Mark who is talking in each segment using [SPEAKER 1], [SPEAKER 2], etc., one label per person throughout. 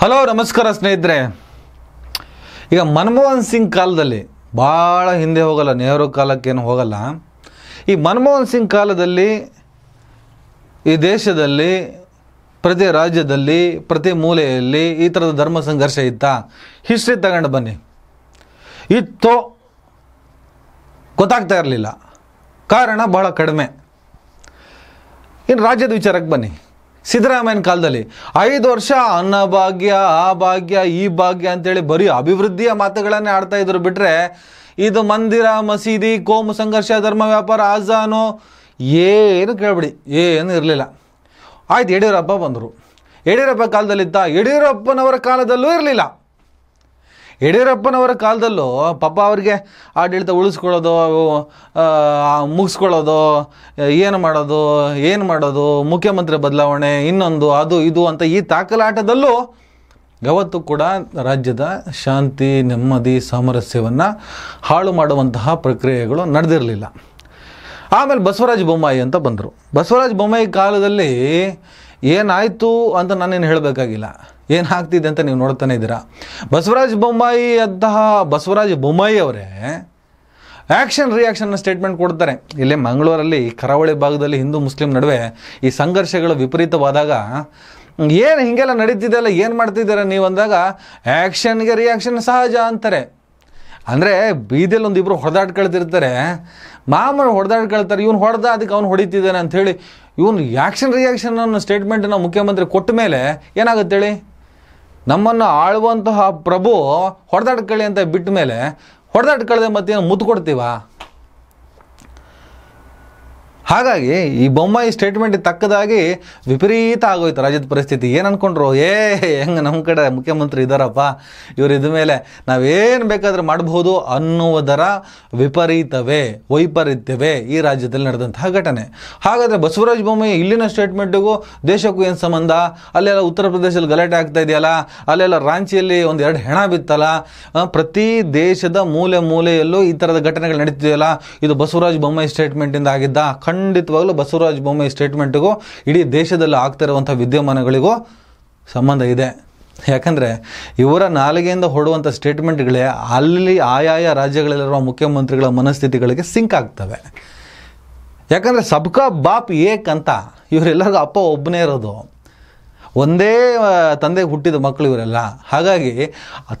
[SPEAKER 1] hello ನಮಸ್ಕಾರ ಸ್ನೇಹಿತರೆ ಈಗ ಮನಮೋಹನ್ ಸಿಂಗ್ ಕಾಲದಲ್ಲಿ ಭಾಳ ಹಿಂದೆ ಹೋಗಲ್ಲ ನೆಹರು ಕಾಲಕ್ಕೇನು ಹೋಗಲ್ಲ ಈ ಮನಮೋಹನ್ ಸಿಂಗ್ ಕಾಲದಲ್ಲಿ ಈ ದೇಶದಲ್ಲಿ ಪ್ರತಿ ರಾಜ್ಯದಲ್ಲಿ ಪ್ರತಿ ಮೂಲೆಯಲ್ಲಿ ಈ ಥರದ ಧರ್ಮ ಸಂಘರ್ಷ ಇತ್ತಾ ಹಿಸ್ಟ್ರಿ ತಗೊಂಡು ಬನ್ನಿ ಇತ್ತು ಗೊತ್ತಾಗ್ತಾ ಇರಲಿಲ್ಲ ಕಾರಣ ಬಹಳ ಕಡಿಮೆ ಇನ್ನು ರಾಜ್ಯದ ವಿಚಾರಕ್ಕೆ ಬನ್ನಿ ಸಿದ್ದರಾಮಯ್ಯನ ಕಾಲದಲ್ಲಿ ಐದು ವರ್ಷ ಅನ್ನ ಭಾಗ್ಯ ಆ ಭಾಗ್ಯ ಈ ಭಾಗ್ಯ ಅಂತೇಳಿ ಬರೀ ಅಭಿವೃದ್ಧಿಯ ಮಾತುಗಳನ್ನೇ ಆಡ್ತಾ ಇದ್ರು ಬಿಟ್ಟರೆ ಇದು ಮಂದಿರ ಮಸೀದಿ ಕೋಮು ಸಂಘರ್ಷ ಧರ್ಮ ವ್ಯಾಪಾರ ಆಜಾನು ಏನು ಕೇಳ್ಬಿಡಿ ಏನು ಇರಲಿಲ್ಲ ಆಯ್ತು ಯಡಿಯೂರಪ್ಪ ಬಂದರು ಯಡಿಯೂರಪ್ಪ ಕಾಲದಲ್ಲಿದ್ದ ಯಡಿಯೂರಪ್ಪನವರ ಕಾಲದಲ್ಲೂ ಇರಲಿಲ್ಲ ಯಡಿಯೂರಪ್ಪನವರ ಕಾಲದಲ್ಲೂ ಪಾಪ ಅವರಿಗೆ ಆಡಳಿತ ಉಳಿಸ್ಕೊಳ್ಳೋದು ಮುಗಿಸ್ಕೊಳ್ಳೋದು ಏನು ಮಾಡೋದು ಏನು ಮಾಡೋದು ಮುಖ್ಯಮಂತ್ರಿ ಬದಲಾವಣೆ ಇನ್ನೊಂದು ಅದು ಇದು ಅಂತ ಈ ತಾಕಲಾಟದಲ್ಲೂ ಯಾವತ್ತೂ ಕೂಡ ರಾಜ್ಯದ ಶಾಂತಿ ನೆಮ್ಮದಿ ಸಾಮರಸ್ಯವನ್ನು ಹಾಳು ಮಾಡುವಂತಹ ಪ್ರಕ್ರಿಯೆಗಳು ನಡೆದಿರಲಿಲ್ಲ ಆಮೇಲೆ ಬಸವರಾಜ ಬೊಮ್ಮಾಯಿ ಅಂತ ಬಂದರು ಬಸವರಾಜ ಬೊಮ್ಮಾಯಿ ಕಾಲದಲ್ಲಿ ಏನಾಯಿತು ಅಂತ ನಾನೇನು ಹೇಳಬೇಕಾಗಿಲ್ಲ ಏನು ಆಗ್ತಿದೆ ಅಂತ ನೀವು ನೋಡ್ತಾನೆ ಇದ್ದೀರಾ ಬಸವರಾಜ ಬೊಮ್ಮಾಯಿ ಅಂತಹ ಬಸವರಾಜ ಬೊಮ್ಮಾಯಿ ಅವರೇ ಆ್ಯಕ್ಷನ್ ರಿಯಾಕ್ಷನ್ನ ಸ್ಟೇಟ್ಮೆಂಟ್ ಕೊಡ್ತಾರೆ ಇಲ್ಲೇ ಮಂಗಳೂರಲ್ಲಿ ಕರಾವಳಿ ಭಾಗದಲ್ಲಿ ಹಿಂದೂ ಮುಸ್ಲಿಂ ನಡುವೆ ಈ ಸಂಘರ್ಷಗಳು ವಿಪರೀತವಾದಾಗ ಏನು ಹೀಗೆಲ್ಲ ನಡೀತಿದೆಯಲ್ಲ ಏನು ಮಾಡ್ತಿದ್ದೀರ ನೀವು ಅಂದಾಗ ಆ್ಯಕ್ಷನ್ಗೆ ರಿಯಾಕ್ಷನ್ ಸಹಜ ಅಂತಾರೆ ಅಂದರೆ ಬೀದಿಯಲ್ಲಿ ಒಂದು ಇಬ್ಬರು ಹೊಡೆದಾಡ್ಕೊಳ್ತಿರ್ತಾರೆ ಮಾಮೂಲು ಕಳ್ತಾರೆ ಇವ್ನು ಹೊಡೆದ ಅದಕ್ಕೆ ಅವ್ನು ಹೊಡಿತಿದ್ದಾನೆ ಅಂಥೇಳಿ ಇವನು ಆ್ಯಕ್ಷನ್ ರಿಯಾಕ್ಷನ್ ಅನ್ನೋ ಸ್ಟೇಟ್ಮೆಂಟನ್ನು ಮುಖ್ಯಮಂತ್ರಿ ಕೊಟ್ಟ ಮೇಲೆ ಏನಾಗುತ್ತೆ ಹೇಳಿ ನಮ್ಮನ್ನು ಆಳುವಂತಹ ಪ್ರಭು ಹೊಡೆದಾಟ ಅಂತ ಬಿಟ್ಟ ಮೇಲೆ ಹೊಡೆದಾಟ ಕಳೆದ ಮತ್ತೇನು ಮುತ್ತು ಹಾಗಾಗಿ ಈ ಬೊಮ್ಮಾಯಿ ಸ್ಟೇಟ್ಮೆಂಟ್ ತಕ್ಕದಾಗಿ ವಿಪರೀತ ಆಗೋಯ್ತು ರಾಜ್ಯದ ಪರಿಸ್ಥಿತಿ ಏನು ಅಂದ್ಕೊಂಡ್ರು ಏ ಹೆಂಗೆ ನಮ್ಮ ಕಡೆ ಮುಖ್ಯಮಂತ್ರಿ ಇದ್ದಾರಪ್ಪ ಇವರು ಇದ ಮೇಲೆ ನಾವೇನು ಬೇಕಾದರೂ ಮಾಡಬಹುದು ಅನ್ನುವುದರ ವಿಪರೀತವೇ ವೈಪರೀತ್ಯವೇ ಈ ರಾಜ್ಯದಲ್ಲಿ ನಡೆದಂತಹ ಘಟನೆ ಹಾಗಾದರೆ ಬಸವರಾಜ ಬೊಮ್ಮಾಯಿ ಇಲ್ಲಿನ ಸ್ಟೇಟ್ಮೆಂಟಿಗೂ ದೇಶಕ್ಕೂ ಏನು ಸಂಬಂಧ ಅಲ್ಲೆಲ್ಲ ಉತ್ತರ ಪ್ರದೇಶದಲ್ಲಿ ಗಲಾಟೆ ಆಗ್ತಾ ಇದೆಯಲ್ಲ ಅಲ್ಲೆಲ್ಲ ರಾಂಚಿಯಲ್ಲಿ ಒಂದು ಎರಡು ಹೆಣ ಬಿತ್ತಲ್ಲ ಪ್ರತಿ ದೇಶದ ಮೂಲೆ ಮೂಲೆಯಲ್ಲೂ ಈ ಥರದ ಘಟನೆಗಳು ನಡೀತಿದೆಯಲ್ಲ ಇದು ಬಸವರಾಜ ಬೊಮ್ಮಾಯಿ ಸ್ಟೇಟ್ಮೆಂಟಿಂದ ಆಗಿದ್ದ ಖಂಡಿತವಾಗ್ಲೂ ಬಸವರಾಜ ಬೊಮ್ಮಾಯಿ ಸ್ಟೇಟ್ಮೆಂಟ್ಗೂ ಇಡೀ ದೇಶದಲ್ಲಿ ಆಗ್ತಾ ಇರುವಂಥ ವಿದ್ಯಮಾನಗಳಿಗೂ ಸಂಬಂಧ ಇದೆ ಯಾಕಂದರೆ ಇವರ ನಾಲಿಗೆಯಿಂದ ಹೊಡುವಂಥ ಸ್ಟೇಟ್ಮೆಂಟ್ಗಳೇ ಅಲ್ಲಿ ಆಯಾಯ ರಾಜ್ಯಗಳಲ್ಲಿರುವ ಮುಖ್ಯಮಂತ್ರಿಗಳ ಮನಸ್ಥಿತಿಗಳಿಗೆ ಸಿಂಕ್ ಆಗ್ತವೆ ಯಾಕಂದರೆ ಸಬ್ಕಾ ಬಾಪ್ ಏಕ್ ಅಂತ ಇವರೆಲ್ಲರಿಗೂ ಅಪ್ಪ ಒಬ್ಬನೇ ಇರೋದು ಒಂದೇ ತಂದೆಗೆ ಹುಟ್ಟಿದ ಮಕ್ಕಳು ಇವರೆಲ್ಲ ಹಾಗಾಗಿ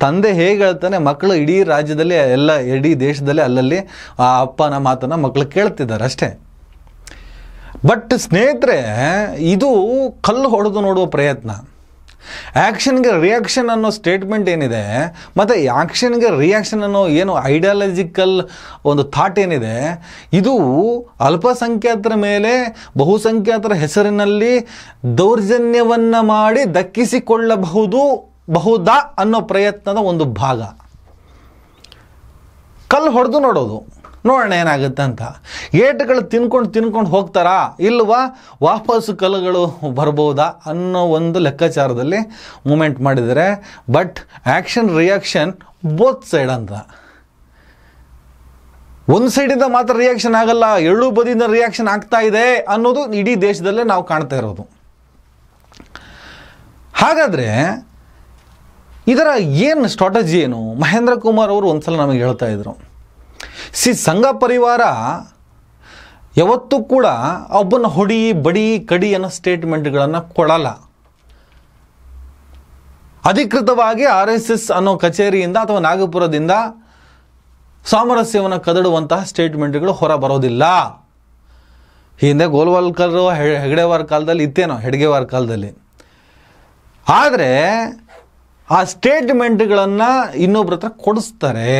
[SPEAKER 1] ತಂದೆ ಹೇಗೆ ಹೇಳ್ತಾನೆ ಮಕ್ಕಳು ಇಡೀ ರಾಜ್ಯದಲ್ಲಿ ಎಲ್ಲ ಇಡೀ ದೇಶದಲ್ಲಿ ಅಲ್ಲಲ್ಲಿ ಆ ಅಪ್ಪನ ಮಾತನ್ನು ಮಕ್ಕಳು ಕೇಳ್ತಿದ್ದಾರೆ ಅಷ್ಟೇ ಬಟ್ ಸ್ನೇಹಿತರೆ ಇದು ಕಲ್ಲು ಹೊಡೆದು ನೋಡುವ ಪ್ರಯತ್ನ ಆ್ಯಕ್ಷನ್ಗೆ ರಿಯಾಕ್ಷನ್ ಅನ್ನೋ ಸ್ಟೇಟ್ಮೆಂಟ್ ಏನಿದೆ ಮತ್ತು ಆ್ಯಕ್ಷನ್ಗೆ ರಿಯಾಕ್ಷನ್ ಅನ್ನೋ ಏನು ಐಡಿಯಾಲಜಿಕಲ್ ಒಂದು ಥಾಟ್ ಏನಿದೆ ಇದು ಅಲ್ಪಸಂಖ್ಯಾತರ ಮೇಲೆ ಬಹುಸಂಖ್ಯಾತರ ಹೆಸರಿನಲ್ಲಿ ದೌರ್ಜನ್ಯವನ್ನು ಮಾಡಿ ದಕ್ಕಿಸಿಕೊಳ್ಳಬಹುದು ಬಹುದಾ ಅನ್ನೋ ಪ್ರಯತ್ನದ ಒಂದು ಭಾಗ ಕಲ್ಲು ಹೊಡೆದು ನೋಡೋದು ನೋಡೋಣ ಏನಾಗುತ್ತೆ ಅಂತ ಏಟುಗಳು ತಿನ್ಕೊಂಡು ತಿನ್ಕೊಂಡು ಹೋಗ್ತಾರಾ ಇಲ್ವಾ ವಾಪಸ್ಸು ಕಲ್ಲುಗಳು ಬರ್ಬೋದಾ ಅನ್ನೋ ಒಂದು ಲೆಕ್ಕಾಚಾರದಲ್ಲಿ ಮೂಮೆಂಟ್ ಮಾಡಿದರೆ but action reaction both side ಅಂತ ಒಂದು ಸೈಡಿಂದ ಮಾತ್ರ ರಿಯಾಕ್ಷನ್ ಆಗಲ್ಲ ಎರಡೂ ಬದಿಯಿಂದ ರಿಯಾಕ್ಷನ್ ಆಗ್ತಾ ಇದೆ ಅನ್ನೋದು ಇಡೀ ದೇಶದಲ್ಲೇ ನಾವು ಕಾಣ್ತಾ ಇರೋದು ಹಾಗಾದರೆ ಇದರ ಏನು ಸ್ಟ್ರಾಟಜಿ ಏನು ಮಹೇಂದ್ರ ಕುಮಾರ್ ಅವರು ಒಂದ್ಸಲ ಸಲ ನಮಗೆ ಹೇಳ್ತಾ ಇದ್ರು ಸಿ ಸಂಘ ಪರಿವಾರ ಯಾವತ್ತೂ ಕೂಡ ಒಬ್ಬನ ಹೊಡಿ ಬಡಿ ಕಡಿ ಅನ್ನೋ ಸ್ಟೇಟ್ಮೆಂಟ್ಗಳನ್ನು ಕೊಡಲ್ಲ ಅಧಿಕೃತವಾಗಿ ಆರ್ ಎಸ್ ಎಸ್ ಅನ್ನೋ ಕಚೇರಿಯಿಂದ ಅಥವಾ ನಾಗಪುರದಿಂದ ಸಾಮರಸ್ಯವನ್ನು ಕದಡುವಂತಹ ಸ್ಟೇಟ್ಮೆಂಟ್ಗಳು ಹೊರ ಬರೋದಿಲ್ಲ ಹಿಂದೆ ಗೋಲ್ವಾಲ್ಕರ್ ಹೆಗಡೆವಾರ ಕಾಲದಲ್ಲಿ ಇತ್ತೇನೋ ಹೆಡ್ಗೆವಾರ ಕಾಲದಲ್ಲಿ ಆದರೆ ಆ ಸ್ಟೇಟ್ಮೆಂಟ್ಗಳನ್ನು ಇನ್ನೊಬ್ಬರ ಹತ್ರ ಕೊಡಿಸ್ತಾರೆ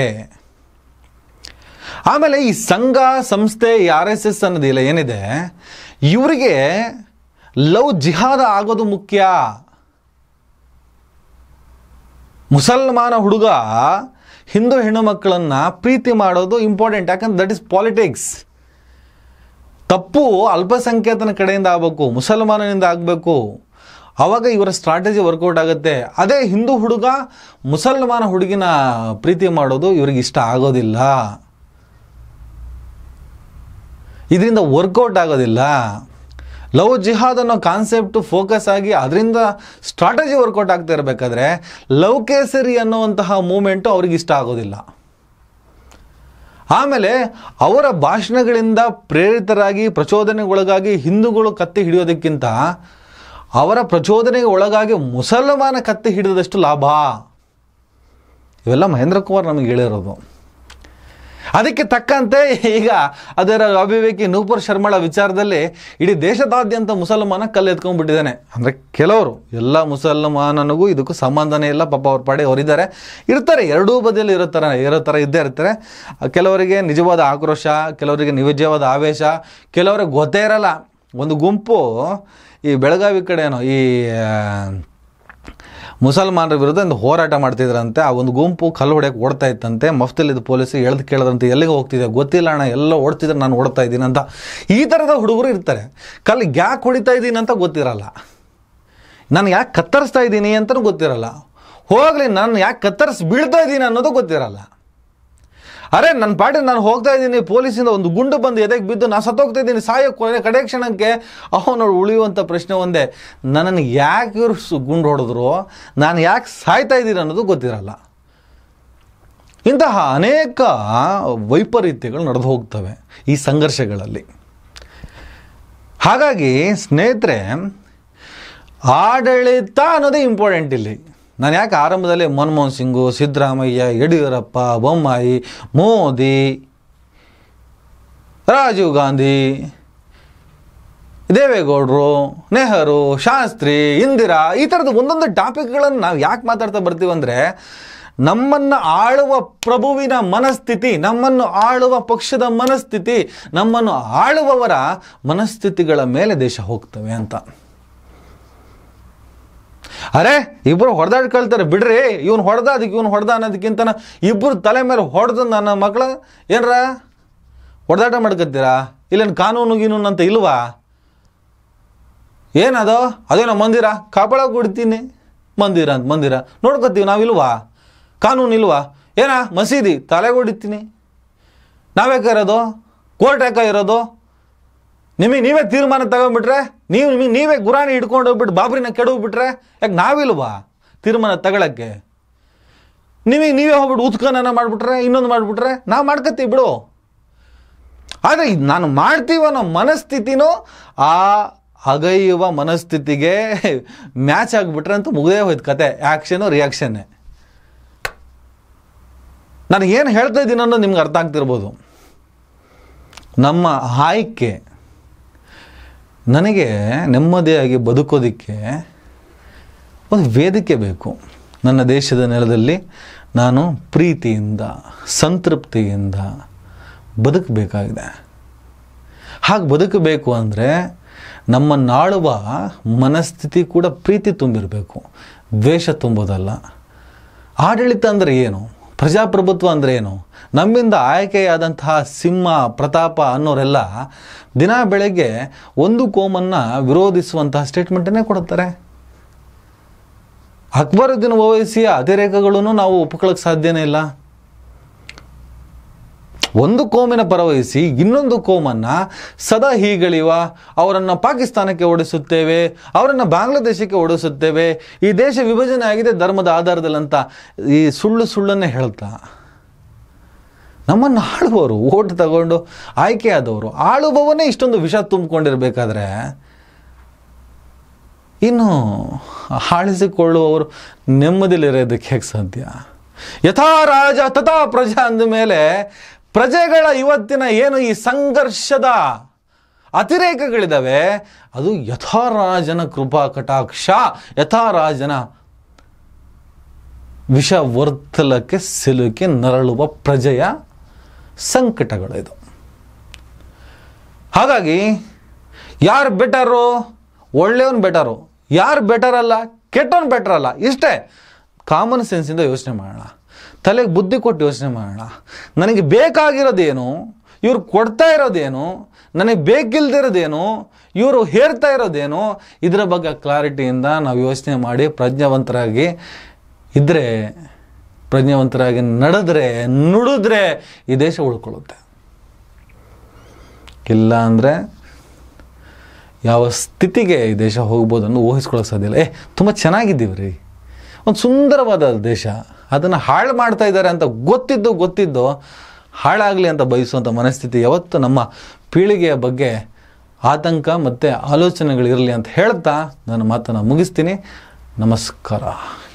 [SPEAKER 1] ಆಮೇಲೆ ಈ ಸಂಘ ಸಂಸ್ಥೆ ಆರ್ ಎಸ್ ಎಸ್ ಅನ್ನೋದಿಲ್ಲ ಏನಿದೆ ಇವರಿಗೆ ಲವ್ ಜಿಹಾದ ಆಗೋದು ಮುಖ್ಯ ಮುಸಲ್ಮಾನ ಹುಡುಗ ಹಿಂದೂ ಹೆಣ್ಣು ಮಕ್ಕಳನ್ನ ಪ್ರೀತಿ ಮಾಡೋದು ಇಂಪಾರ್ಟೆಂಟ್ ಯಾಕಂದ್ರೆ ದಟ್ ಇಸ್ ಪಾಲಿಟಿಕ್ಸ್ ತಪ್ಪು ಅಲ್ಪಸಂಖ್ಯಾತನ ಕಡೆಯಿಂದ ಆಗಬೇಕು ಮುಸಲ್ಮಾನನಿಂದ ಆಗಬೇಕು ಆವಾಗ ಇವರ ಸ್ಟ್ರಾಟಜಿ ವರ್ಕೌಟ್ ಆಗುತ್ತೆ ಅದೇ ಹಿಂದೂ ಹುಡುಗ ಮುಸಲ್ಮಾನ ಹುಡುಗಿನ ಪ್ರೀತಿ ಮಾಡೋದು ಇವ್ರಿಗೆ ಇಷ್ಟ ಆಗೋದಿಲ್ಲ ಇದರಿಂದ ವರ್ಕೌಟ್ ಆಗೋದಿಲ್ಲ ಲವ್ ಜಿಹಾದ್ ಅನ್ನೋ ಕಾನ್ಸೆಪ್ಟು ಫೋಕಸ್ ಆಗಿ ಅದರಿಂದ ಸ್ಟ್ರಾಟಜಿ ವರ್ಕೌಟ್ ಆಗ್ತಾ ಇರಬೇಕಾದ್ರೆ ಲವ್ ಕೇಸರಿ ಅನ್ನೋವಂತಹ ಮೂಮೆಂಟು ಅವ್ರಿಗೆ ಇಷ್ಟ ಆಗೋದಿಲ್ಲ ಆಮೇಲೆ ಅವರ ಭಾಷಣಗಳಿಂದ ಪ್ರೇರಿತರಾಗಿ ಪ್ರಚೋದನೆಗೊಳಗಾಗಿ ಹಿಂದೂಗಳು ಕತ್ತಿ ಹಿಡಿಯೋದಕ್ಕಿಂತ ಅವರ ಪ್ರಚೋದನೆಗೆ ಒಳಗಾಗಿ ಮುಸಲ್ಮಾನ ಕತ್ತಿ ಹಿಡಿದಷ್ಟು ಲಾಭ ಇವೆಲ್ಲ ಮಹೇಂದ್ರ ಕುಮಾರ್ ನಮಗೆ ಹೇಳಿರೋದು ಅದಕ್ಕೆ ತಕ್ಕಂತೆ ಈಗ ಅದರ ಅಭಿವೇಕಿ ನೂಪುರ್ ಶರ್ಮಳ ವಿಚಾರದಲ್ಲಿ ಇಡೀ ದೇಶದಾದ್ಯಂತ ಮುಸಲ್ಮಾನ ಕಲ್ಲು ಎತ್ಕೊಂಡ್ಬಿಟ್ಟಿದ್ದಾನೆ ಅಂದರೆ ಕೆಲವರು ಎಲ್ಲ ಮುಸಲ್ಮಾನನಿಗೂ ಇದಕ್ಕೂ ಸಂಬಂಧನೇ ಇಲ್ಲ ಪಾಪ ಅವ್ರ ಪಾಡಿ ಅವರಿದ್ದಾರೆ ಇರ್ತಾರೆ ಎರಡೂ ಬದಿಯಲ್ಲಿ ಇರೋ ಥರ ಇರೋ ಥರ ಇದ್ದೇ ಇರ್ತಾರೆ ಕೆಲವರಿಗೆ ನಿಜವಾದ ಆಕ್ರೋಶ ಕೆಲವರಿಗೆ ನಿಜವಾದ ಆವೇಶ ಕೆಲವರಿಗೆ ಗೊತ್ತೇ ಇರಲ್ಲ ಒಂದು ಗುಂಪು ಈ ಬೆಳಗಾವಿ ಕಡೆನೋ ಈ ಮುಸಲ್ಮಾನರ ವಿರುದ್ಧ ಒಂದು ಹೋರಾಟ ಮಾಡ್ತಿದ್ರಂತೆ ಆ ಒಂದು ಗುಂಪು ಕಲ್ಲು ಹೊಡೆಯಕ್ಕೆ ಓಡ್ತಾ ಇತ್ತಂತೆ ಮಫ್ತಲ್ಲಿದ್ದ ಪೊಲೀಸ್ ಎಳ್ದು ಕೇಳಿದ್ರಂತೆ ಎಲ್ಲಿಗೆ ಹೋಗ್ತಿದ್ದೆ ಗೊತ್ತಿಲ್ಲ ಅಣ್ಣ ಎಲ್ಲ ಓಡ್ತಿದ್ರೆ ನಾನು ಓಡ್ತಾ ಇದ್ದೀನಿ ಅಂತ ಈ ಥರದ ಹುಡುಗರು ಇರ್ತಾರೆ ಕಲ್ಲು ಯಾಕೆ ಹೊಡಿತಾ ಇದ್ದೀನಿ ಅಂತ ಗೊತ್ತಿರಲ್ಲ ನಾನು ಯಾಕೆ ಕತ್ತರಿಸ್ತಾ ಇದ್ದೀನಿ ಅಂತಲೂ ಗೊತ್ತಿರಲ್ಲ ಹೋಗಲಿ ನಾನು ಯಾಕೆ ಕತ್ತರಿಸಿ ಬೀಳ್ತಾ ಇದ್ದೀನಿ ಅನ್ನೋದು ಗೊತ್ತಿರಲ್ಲ ಅರೆ ನನ್ನ ಪಾಟಿ ನಾನು ಹೋಗ್ತಾ ಇದ್ದೀನಿ ಪೊಲೀಸಿಂದ ಒಂದು ಗುಂಡು ಬಂದು ಎದೆಗೆ ಬಿದ್ದು ನಾನು ಸತ್ತೋಗ್ತಾ ಇದ್ದೀನಿ ಸಾಯೋ ಕಡೆ ಕ್ಷಣಕ್ಕೆ ಅವನು ಉಳಿಯುವಂಥ ಪ್ರಶ್ನೆ ಒಂದೇ ನನ್ನನ್ನು ಯಾಕೆ ಇವರು ಗುಂಡು ಹೊಡೆದ್ರು ನಾನು ಯಾಕೆ ಸಾಯ್ತಾ ಇದ್ದೀನಿ ಅನ್ನೋದು ಗೊತ್ತಿರಲ್ಲ ಇಂತಹ ಅನೇಕ ವೈಪರೀತ್ಯಗಳು ನಡೆದು ಹೋಗ್ತವೆ ಈ ಸಂಘರ್ಷಗಳಲ್ಲಿ ಹಾಗಾಗಿ ಸ್ನೇಹಿತರೆ ಆಡಳಿತ ಅನ್ನೋದೇ ಇಂಪಾರ್ಟೆಂಟ್ ಇಲ್ಲಿ ನಾನು ಯಾಕೆ ಆರಂಭದಲ್ಲಿ ಮನಮೋಹನ್ ಸಿಂಗು ಸಿದ್ದರಾಮಯ್ಯ ಯಡಿಯೂರಪ್ಪ ಬೊಮ್ಮಾಯಿ ಮೋದಿ ರಾಜೀವ್ ಗಾಂಧಿ ದೇವೇಗೌಡರು ನೆಹರು ಶಾಸ್ತ್ರಿ ಇಂದಿರಾ ಈ ಥರದ ಒಂದೊಂದು ಟಾಪಿಕ್ಗಳನ್ನು ನಾವು ಯಾಕೆ ಮಾತಾಡ್ತಾ ಬರ್ತೀವಿ ಅಂದರೆ ನಮ್ಮನ್ನು ಆಳುವ ಪ್ರಭುವಿನ ಮನಸ್ಥಿತಿ ನಮ್ಮನ್ನು ಆಳುವ ಪಕ್ಷದ ಮನಸ್ಥಿತಿ ನಮ್ಮನ್ನು ಆಳುವವರ ಮನಸ್ಥಿತಿಗಳ ಮೇಲೆ ದೇಶ ಹೋಗ್ತವೆ ಅಂತ ಅರೆ ಇಬ್ಬರು ಹೊಡೆದಾಡ್ ಕಳ್ತಾರೆ ಬಿಡ್ರಿ ಇವ್ನು ಹೊಡೆದ ಅದಕ್ಕೆ ಇವ್ನು ಹೊಡೆದ ಅನ್ನೋದಕ್ಕಿಂತ ಇಬ್ಬರು ತಲೆ ಮೇಲೆ ಹೊಡೆದ ನನ್ನ ಮಕ್ಳು ಏನರ ಹೊಡೆದಾಟ ಮಾಡ್ಕೊತೀರಾ ಇಲ್ಲೇನು ಕಾನೂನು ಗೀನೂನು ಅಂತ ಇಲ್ವಾ ಏನದು ಅದೇನೋ ಮಂದಿರ ಕಾಪಾಳ ಕೊಡ್ತೀನಿ ಮಂದಿರ ಅಂತ ಮಂದಿರ ನೋಡ್ಕೊತೀವಿ ನಾವಿಲ್ವಾ ಕಾನೂನು ಇಲ್ವಾ ಏನ ಮಸೀದಿ ಹೊಡಿತೀನಿ ನಾವ್ಯಾಕೆ ಇರೋದು ಕೋರ್ಟ್ ಯಾಕೆ ಇರೋದು ನಿಮಗೆ ನೀವೇ ತೀರ್ಮಾನ ತಗೊಂಡ್ಬಿಟ್ರೆ ನೀವು ನಿಮಗೆ ನೀವೇ ಗುರಾಣಿ ಹಿಡ್ಕೊಂಡು ಹೋಗ್ಬಿಟ್ಟು ಬಾಬ್ರಿನ ಕೆಡೋಗ್ಬಿಟ್ರೆ ಯಾಕೆ ನಾವಿಲ್ವಾ ತೀರ್ಮಾನ ತಗೊಳಕ್ಕೆ ನಿಮಗೆ ನೀವೇ ಹೋಗ್ಬಿಟ್ಟು ಉತ್ಕನನ ಮಾಡಿಬಿಟ್ರೆ ಇನ್ನೊಂದು ಮಾಡಿಬಿಟ್ರೆ ನಾವು ಮಾಡ್ಕತ್ತೀವಿ ಬಿಡು ಆದರೆ ನಾನು ಮಾಡ್ತೀವನ್ನೋ ಮನಸ್ಥಿತಿನೂ ಆ ಅಗೈಯುವ ಮನಸ್ಥಿತಿಗೆ ಮ್ಯಾಚ್ ಆಗಿಬಿಟ್ರೆ ಅಂತೂ ಮುಗಿದೇ ಹೋಯ್ತು ಕತೆ ಆ್ಯಕ್ಷನು ರಿಯಾಕ್ಷನ್ನೇ ನಾನು ಏನು ಹೇಳ್ತಾ ಇದ್ದೀನನ್ನೋ ನಿಮ್ಗೆ ಅರ್ಥ ಆಗ್ತಿರ್ಬೋದು ನಮ್ಮ ಆಯ್ಕೆ ನನಗೆ ನೆಮ್ಮದಿಯಾಗಿ ಬದುಕೋದಕ್ಕೆ ಒಂದು ವೇದಿಕೆ ಬೇಕು ನನ್ನ ದೇಶದ ನೆಲದಲ್ಲಿ ನಾನು ಪ್ರೀತಿಯಿಂದ ಸಂತೃಪ್ತಿಯಿಂದ ಬದುಕಬೇಕಾಗಿದೆ ಹಾಗೆ ಬದುಕಬೇಕು ಅಂದರೆ ನಮ್ಮ ನಾಳುವ ಮನಸ್ಥಿತಿ ಕೂಡ ಪ್ರೀತಿ ತುಂಬಿರಬೇಕು ದ್ವೇಷ ತುಂಬೋದಲ್ಲ ಆಡಳಿತ ಅಂದರೆ ಏನು ಪ್ರಜಾಪ್ರಭುತ್ವ ಅಂದರೆ ಏನು ನಮ್ಮಿಂದ ಆಯ್ಕೆಯಾದಂತಹ ಸಿಂಹ ಪ್ರತಾಪ ಅನ್ನೋರೆಲ್ಲ ದಿನ ಬೆಳಗ್ಗೆ ಒಂದು ಕೋಮನ್ನು ವಿರೋಧಿಸುವಂತಹ ಸ್ಟೇಟ್ಮೆಂಟನ್ನೇ ಕೊಡುತ್ತಾರೆ ಅಕ್ಬರುದ್ದೀನ್ ಓವೈಸಿಯ ಅತಿರೇಕಗಳನ್ನು ನಾವು ಒಪ್ಕೊಳ್ಳೋಕೆ ಸಾಧ್ಯನೇ ಇಲ್ಲ ಒಂದು ಕೋಮಿನ ಪರವಹಿಸಿ ಇನ್ನೊಂದು ಕೋಮನ್ನು ಸದಾ ಹೀಗಳಿವ ಅವರನ್ನು ಪಾಕಿಸ್ತಾನಕ್ಕೆ ಓಡಿಸುತ್ತೇವೆ ಅವರನ್ನು ಬಾಂಗ್ಲಾದೇಶಕ್ಕೆ ಓಡಿಸುತ್ತೇವೆ ಈ ದೇಶ ವಿಭಜನೆ ಆಗಿದೆ ಧರ್ಮದ ಅಂತ ಈ ಸುಳ್ಳು ಸುಳ್ಳನ್ನೇ ಹೇಳ್ತಾ ನಮ್ಮನ್ನು ಆಳುವವರು ಓಟ್ ತಗೊಂಡು ಆಯ್ಕೆಯಾದವರು ಆಳುವವನ್ನೇ ಇಷ್ಟೊಂದು ವಿಷ ತುಂಬಿಕೊಂಡಿರಬೇಕಾದ್ರೆ ಇನ್ನು ಆಳಿಸಿಕೊಳ್ಳುವವರು ನೆಮ್ಮದಿಲಿರೋದಕ್ಕೆ ಹೇಗೆ ಸಾಧ್ಯ ಯಥಾ ರಾಜ ತಥಾ ಪ್ರಜಾ ಅಂದ ಮೇಲೆ ಪ್ರಜೆಗಳ ಇವತ್ತಿನ ಏನು ಈ ಸಂಘರ್ಷದ ಅತಿರೇಕಗಳಿದ್ದಾವೆ ಅದು ಯಥಾರಾಜನ ಕೃಪಾ ಕಟಾಕ್ಷ ಯಥಾರಾಜನ ವಿಷವರ್ತಲಕ್ಕೆ ಸಿಲುಕಿ ನರಳುವ ಪ್ರಜೆಯ ಸಂಕಟಗಳು ಇದು ಹಾಗಾಗಿ ಯಾರು ಬೆಟರು ಒಳ್ಳೆಯವನು ಬೆಟರು ಯಾರು ಬೆಟರ್ ಅಲ್ಲ ಕೆಟ್ಟವನು ಬೆಟರ್ ಅಲ್ಲ ಇಷ್ಟೇ ಕಾಮನ್ ಸೆನ್ಸಿಂದ ಯೋಚನೆ ಮಾಡೋಣ ತಲೆಗೆ ಬುದ್ಧಿ ಕೊಟ್ಟು ಯೋಚನೆ ಮಾಡೋಣ ನನಗೆ ಬೇಕಾಗಿರೋದೇನು ಇವ್ರು ಕೊಡ್ತಾ ಇರೋದೇನು ನನಗೆ ಬೇಕಿಲ್ದಿರೋದೇನು ಇವರು ಹೇರ್ತಾ ಇರೋದೇನು ಇದರ ಬಗ್ಗೆ ಕ್ಲಾರಿಟಿಯಿಂದ ನಾವು ಯೋಚನೆ ಮಾಡಿ ಪ್ರಜ್ಞಾವಂತರಾಗಿ ಇದ್ದರೆ ಪ್ರಜ್ಞಾವಂತರಾಗಿ ನಡೆದ್ರೆ ನುಡಿದ್ರೆ ಈ ದೇಶ ಉಳ್ಕೊಳ್ಳುತ್ತೆ ಇಲ್ಲ ಅಂದರೆ ಯಾವ ಸ್ಥಿತಿಗೆ ಈ ದೇಶ ಹೋಗ್ಬೋದು ಅನ್ನೋ ಊಹಿಸ್ಕೊಳ್ಳೋಕೆ ಸಾಧ್ಯ ಇಲ್ಲ ಏ ತುಂಬ ಚೆನ್ನಾಗಿದ್ದೀವಿ ರೀ ಒಂದು ಸುಂದರವಾದ ದೇಶ ಅದನ್ನು ಹಾಳು ಮಾಡ್ತಾ ಇದ್ದಾರೆ ಅಂತ ಗೊತ್ತಿದ್ದು ಗೊತ್ತಿದ್ದು ಹಾಳಾಗಲಿ ಅಂತ ಬಯಸುವಂಥ ಮನಸ್ಥಿತಿ ಯಾವತ್ತು ನಮ್ಮ ಪೀಳಿಗೆಯ ಬಗ್ಗೆ ಆತಂಕ ಮತ್ತು ಆಲೋಚನೆಗಳಿರಲಿ ಅಂತ ಹೇಳ್ತಾ ನನ್ನ ಮಾತನ್ನು ಮುಗಿಸ್ತೀನಿ ನಮಸ್ಕಾರ